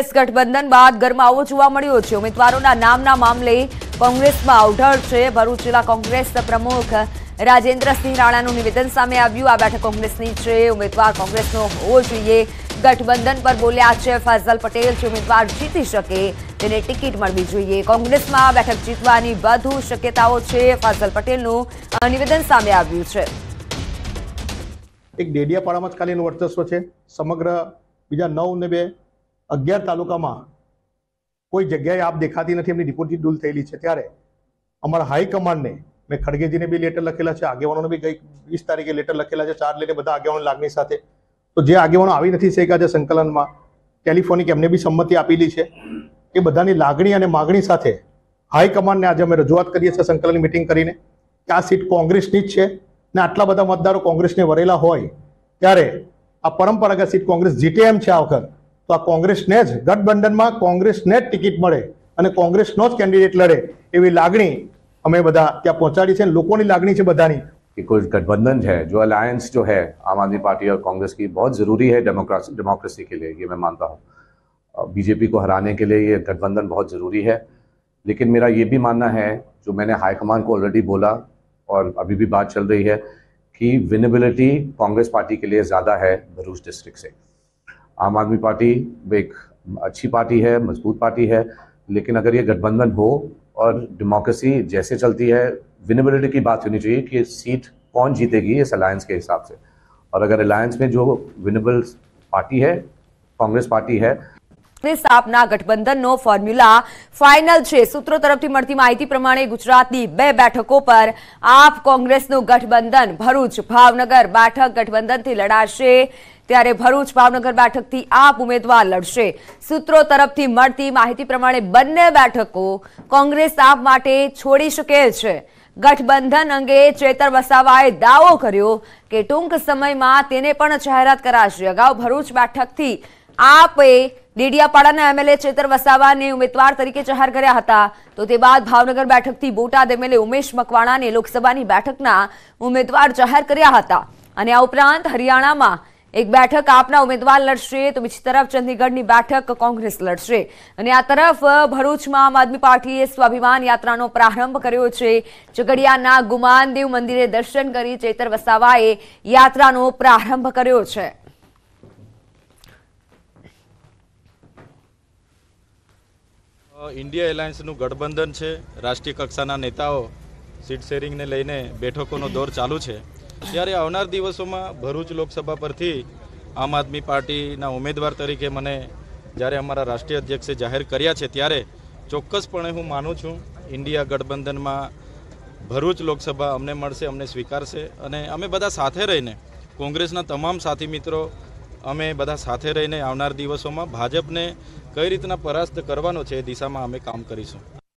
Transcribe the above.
ગઠબંધન બાદ ગરમાવો જોવા મળ્યો છે ઉમેદવારોના નામના મામલે કોંગ્રેસમાં અવઢળ છે ભરૂચ જિલ્લા કોંગ્રેસ પ્રમુખ રાજેન્દ્રસિંહ રાણાનું નિવેદન સામે આવ્યું આ બેઠક કોંગ્રેસની છે ઉમેદવાર કોંગ્રેસનો હોવો જોઈએ ગઠબંધન પર બોલ્યા છે ફાઝલ પટેલ જે ઉમેદવાર જીતી શકે તેને ટિકિટ મળવી જોઈએ કોંગ્રેસમાં બેઠક જીતવાની વધુ શક્યતાઓ છે ફાઝલ પટેલનું નિવેદન સામે આવ્યું છે એક ડેડિયાપાડામાં જ કાલીનું વર્ચસ્વ છે સમગ્ર બીજા નવ ને બે અગિયાર તાલુકામાં કોઈ જગ્યાએ આપ દેખાતી નથી એમની ડિપોઝિટ ડૂલ થયેલી છે ત્યારે અમારા હાઈકમાન્ડને મેં ખડગેજીને બી લેટર લખેલા છે આગેવાનોને બી ગઈ વીસ તારીખે લેટર લખેલા છે ચાર લેટર બધા આગેવાનો લાગણી સાથે તો જે આગેવાનો આવી નથી શકે આજે સંકલનમાં ટેલિફોનિક એમને બી સંમતિ આપેલી છે એ બધાની લાગણી અને માગણી સાથે હાઈકમાન્ડને આજે અમે રજૂઆત કરીએ છીએ સંકલન મિટિંગ કરીને કે આ સીટ કોંગ્રેસની જ છે ને આટલા બધા મતદારો કોંગ્રેસને વરેલા હોય ત્યારે આ પરંપરાગત સીટ કોંગ્રેસ જીતે એમ છે આ વખત तो कांग्रेस नेज गठबंधन में कांग्रेस ने टिकट मड़े और कांग्रेस नॉथ कैंडिडेट लड़े ऐसी लागणी हमें બધા કે પહોંચાડી છે લોકોની લાગણી છે બધાની बिकॉज गठबंधन છે જો აલાયન્સ જો હે આમ આદી પાર્ટી ઓર કોંગ્રેસ કી બહોત જરૂરી હે ડેમોક્રેસી ડેમોક્રેસી કે લિયે યે મેં માનતા હું बीजेपी કો હરાને કે લિયે યે गठबंधन બહોત જરૂરી હે લેકિન મેરા યે ભી માનના હે જો મેને હાઈ કમાન્ડ કો ઓલરેડી બોલા ઓર અભી ભી બાત ચલ રહી હે કી વિનેરેબિલિટી कांग्रेस पार्टी के लिए ज्यादा है द्रोश डिस्ट्रिक्ट से आम आदमी पार्टी एक अच्छी पार्टी है मजबूत पार्टी है लेकिन अगर ये गठबंधन हो और डेमोक्रेसी जैसे चलती है विनेबिलिटी की बात होनी चाहिए कि सीट कौन जीतेगी इस अलायंस के हिसाब से और अगर अलायंस में जो विनेबल पार्टी है કોંગ્રેસ પાર્ટી હે કોંગ્રેસ આપના ગઠબંધનનો ફોર્મ્યુલા ફાઇનલ છે ત્યારે ભરૂચ ભાવનગર બેઠકથી આપ ઉમેદવાર લડશે સૂત્રો તરફથી મળતી માહિતી પ્રમાણે બંને બેઠકો કોંગ્રેસ આપ માટે છોડી શકે છે ગઠબંધન અંગે ચેતર વસાવાએ દાવો કર્યો કે ટૂંક સમયમાં તેને પણ જાહેરાત કરાશે અગાઉ ભરૂચ બેઠકથી આપે ડેડિયાપાડાના એમએલએ ચેતર વસાવાને ઉમેદવાર તરીકે જાહેર કર્યા હતા તો તે બાદ ભાવનગર બેઠકથી બોટાદ એમએલએ ઉમેશ મકવાણાને લોકસભાની બેઠકના ઉમેદવાર જાહેર કર્યા હતા અને આ ઉપરાંત હરિયાણામાં એક બેઠક આપના ઉમેદવાર લડશે તો બીજી તરફ ચંદીગઢની બેઠક કોંગ્રેસ લડશે અને આ તરફ ભરૂચમાં આમ આદમી પાર્ટીએ સ્વાભિમાન યાત્રાનો પ્રારંભ કર્યો છે ચગડિયાના ગુમાનદેવ મંદિરે દર્શન કરી ચેતર વસાવાએ યાત્રાનો પ્રારંભ કર્યો છે ઇન્ડિયા એલાયન્સનું ગઠબંધન છે રાષ્ટ્રીય કક્ષાના નેતાઓ સીટ શેરિંગને લઈને બેઠકોનો દોર ચાલુ છે ત્યારે આવનાર દિવસોમાં ભરૂચ લોકસભા પરથી આમ આદમી પાર્ટીના ઉમેદવાર તરીકે મને જ્યારે અમારા રાષ્ટ્રીય અધ્યક્ષે જાહેર કર્યા છે ત્યારે ચોક્કસપણે હું માનું છું ઇન્ડિયા ગઠબંધનમાં ભરૂચ લોકસભા અમને મળશે અમને સ્વીકારશે અને અમે બધા સાથે રહીને કોંગ્રેસના તમામ સાથી મિત્રો અમે બધા સાથે રહીને આવનાર દિવસોમાં ભાજપને કઈ રીતના પરાસ્ત કરવાનો છે એ દિશામાં અમે કામ કરીશું